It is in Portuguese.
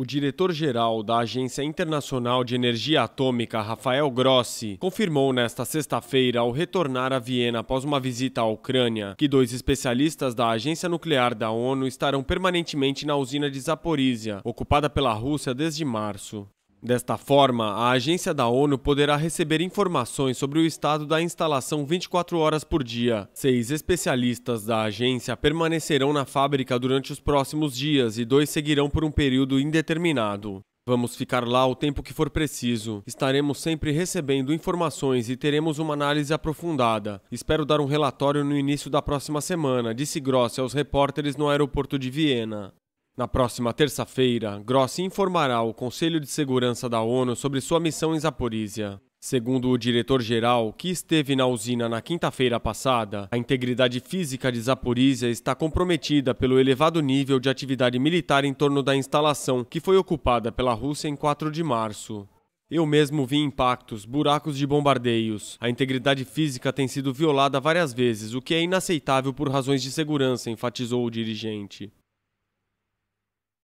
O diretor-geral da Agência Internacional de Energia Atômica, Rafael Grossi, confirmou nesta sexta-feira, ao retornar a Viena após uma visita à Ucrânia, que dois especialistas da Agência Nuclear da ONU estarão permanentemente na usina de Zaporizhia, ocupada pela Rússia desde março. Desta forma, a agência da ONU poderá receber informações sobre o estado da instalação 24 horas por dia. Seis especialistas da agência permanecerão na fábrica durante os próximos dias e dois seguirão por um período indeterminado. Vamos ficar lá o tempo que for preciso. Estaremos sempre recebendo informações e teremos uma análise aprofundada. Espero dar um relatório no início da próxima semana, disse Grossi aos repórteres no aeroporto de Viena. Na próxima terça-feira, Grossi informará o Conselho de Segurança da ONU sobre sua missão em Zaporísia. Segundo o diretor-geral, que esteve na usina na quinta-feira passada, a integridade física de Zaporizhia está comprometida pelo elevado nível de atividade militar em torno da instalação, que foi ocupada pela Rússia em 4 de março. Eu mesmo vi impactos, buracos de bombardeios. A integridade física tem sido violada várias vezes, o que é inaceitável por razões de segurança, enfatizou o dirigente.